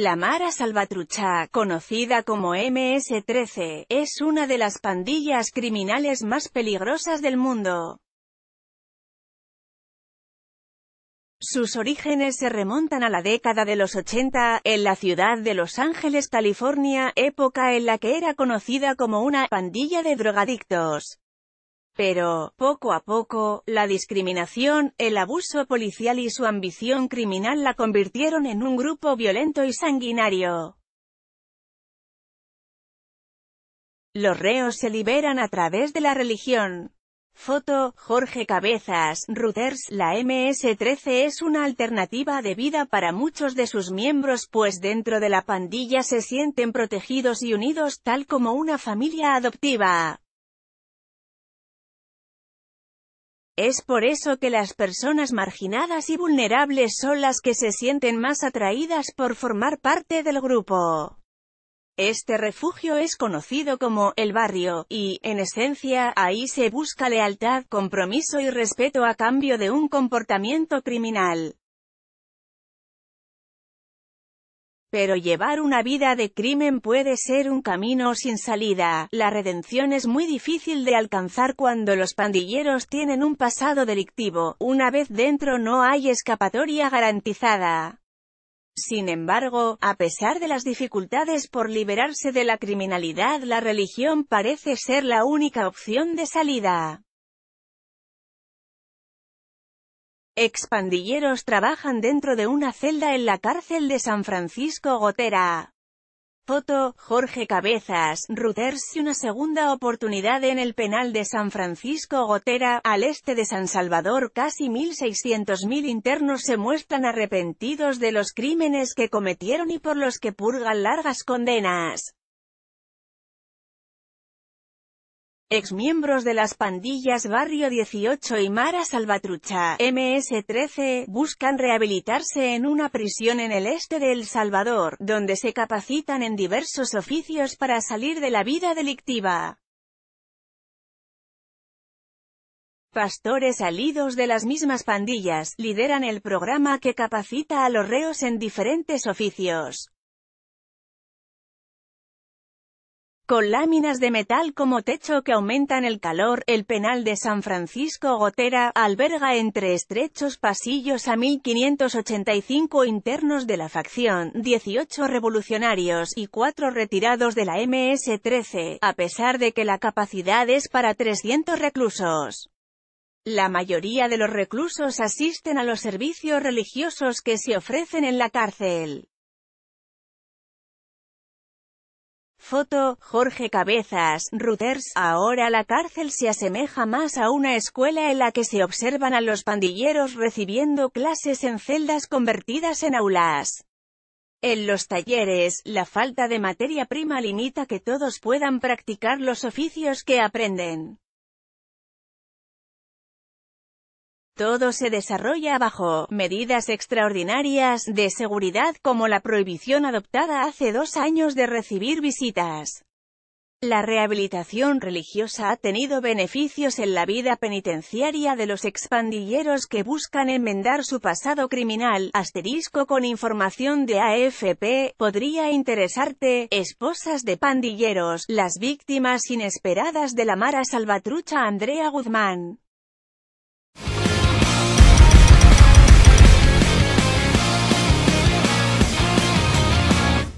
La Mara Salvatrucha, conocida como MS-13, es una de las pandillas criminales más peligrosas del mundo. Sus orígenes se remontan a la década de los 80, en la ciudad de Los Ángeles, California, época en la que era conocida como una «pandilla de drogadictos». Pero, poco a poco, la discriminación, el abuso policial y su ambición criminal la convirtieron en un grupo violento y sanguinario. Los reos se liberan a través de la religión. Foto, Jorge Cabezas, Reuters, la MS-13 es una alternativa de vida para muchos de sus miembros pues dentro de la pandilla se sienten protegidos y unidos tal como una familia adoptiva. Es por eso que las personas marginadas y vulnerables son las que se sienten más atraídas por formar parte del grupo. Este refugio es conocido como el barrio, y, en esencia, ahí se busca lealtad, compromiso y respeto a cambio de un comportamiento criminal. Pero llevar una vida de crimen puede ser un camino sin salida. La redención es muy difícil de alcanzar cuando los pandilleros tienen un pasado delictivo. Una vez dentro no hay escapatoria garantizada. Sin embargo, a pesar de las dificultades por liberarse de la criminalidad, la religión parece ser la única opción de salida. Expandilleros trabajan dentro de una celda en la cárcel de San Francisco Gotera. Foto, Jorge Cabezas, Reuters y una segunda oportunidad en el penal de San Francisco Gotera, al este de San Salvador casi 1.600.000 internos se muestran arrepentidos de los crímenes que cometieron y por los que purgan largas condenas. Exmiembros de las pandillas Barrio 18 y Mara Salvatrucha, MS-13, buscan rehabilitarse en una prisión en el este de El Salvador, donde se capacitan en diversos oficios para salir de la vida delictiva. Pastores salidos de las mismas pandillas, lideran el programa que capacita a los reos en diferentes oficios. con láminas de metal como techo que aumentan el calor, el penal de San Francisco Gotera alberga entre estrechos pasillos a 1585 internos de la facción, 18 revolucionarios y 4 retirados de la MS-13, a pesar de que la capacidad es para 300 reclusos. La mayoría de los reclusos asisten a los servicios religiosos que se ofrecen en la cárcel. Foto, Jorge Cabezas, Reuters. Ahora la cárcel se asemeja más a una escuela en la que se observan a los pandilleros recibiendo clases en celdas convertidas en aulas. En los talleres, la falta de materia prima limita que todos puedan practicar los oficios que aprenden. Todo se desarrolla bajo medidas extraordinarias de seguridad como la prohibición adoptada hace dos años de recibir visitas. La rehabilitación religiosa ha tenido beneficios en la vida penitenciaria de los expandilleros que buscan enmendar su pasado criminal, asterisco con información de AFP, podría interesarte, esposas de pandilleros, las víctimas inesperadas de la Mara Salvatrucha Andrea Guzmán.